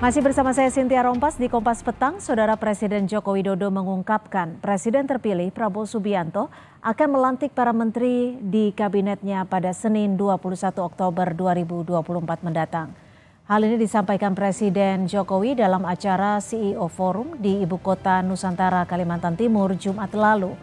Masih bersama saya Sintia Rompas di Kompas Petang, Saudara Presiden Joko Widodo mengungkapkan Presiden terpilih Prabowo Subianto akan melantik para menteri di kabinetnya pada Senin 21 Oktober 2024 mendatang. Hal ini disampaikan Presiden Jokowi dalam acara CEO Forum di Ibu Kota Nusantara, Kalimantan Timur, Jumat lalu.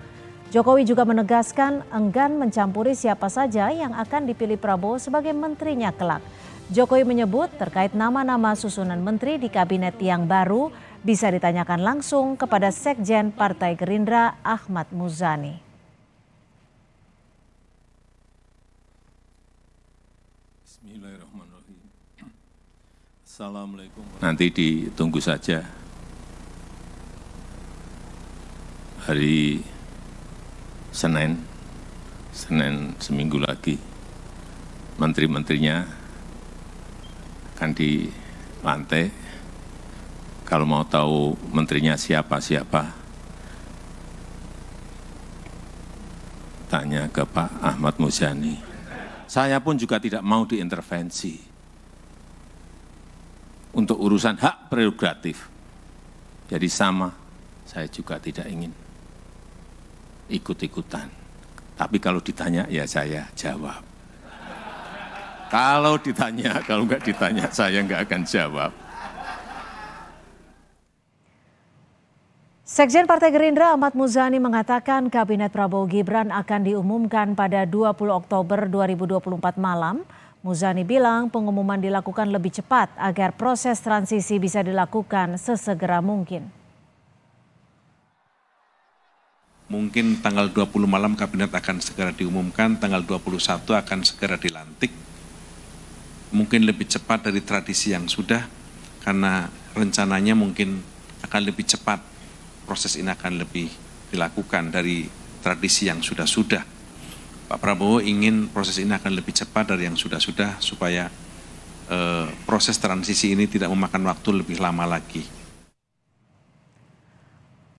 Jokowi juga menegaskan enggan mencampuri siapa saja yang akan dipilih Prabowo sebagai menterinya kelak. Jokowi menyebut terkait nama-nama susunan menteri di kabinet yang baru bisa ditanyakan langsung kepada Sekjen Partai Gerindra Ahmad Muzani. Nanti ditunggu saja hari Senin, Senin seminggu lagi, menteri-menterinya akan di lantai. Kalau mau tahu menterinya siapa-siapa, tanya ke Pak Ahmad Muzani. Saya pun juga tidak mau diintervensi untuk urusan hak prerogatif. Jadi sama, saya juga tidak ingin ikut-ikutan. Tapi kalau ditanya, ya saya jawab. Kalau ditanya, kalau enggak ditanya, saya enggak akan jawab. Sekjen Partai Gerindra Ahmad Muzani mengatakan Kabinet Prabowo Gibran akan diumumkan pada 20 Oktober 2024 malam. Muzani bilang pengumuman dilakukan lebih cepat agar proses transisi bisa dilakukan sesegera mungkin mungkin tanggal 20 malam kabinet akan segera diumumkan, tanggal 21 akan segera dilantik. Mungkin lebih cepat dari tradisi yang sudah, karena rencananya mungkin akan lebih cepat, proses ini akan lebih dilakukan dari tradisi yang sudah-sudah. Pak Prabowo ingin proses ini akan lebih cepat dari yang sudah-sudah supaya e, proses transisi ini tidak memakan waktu lebih lama lagi.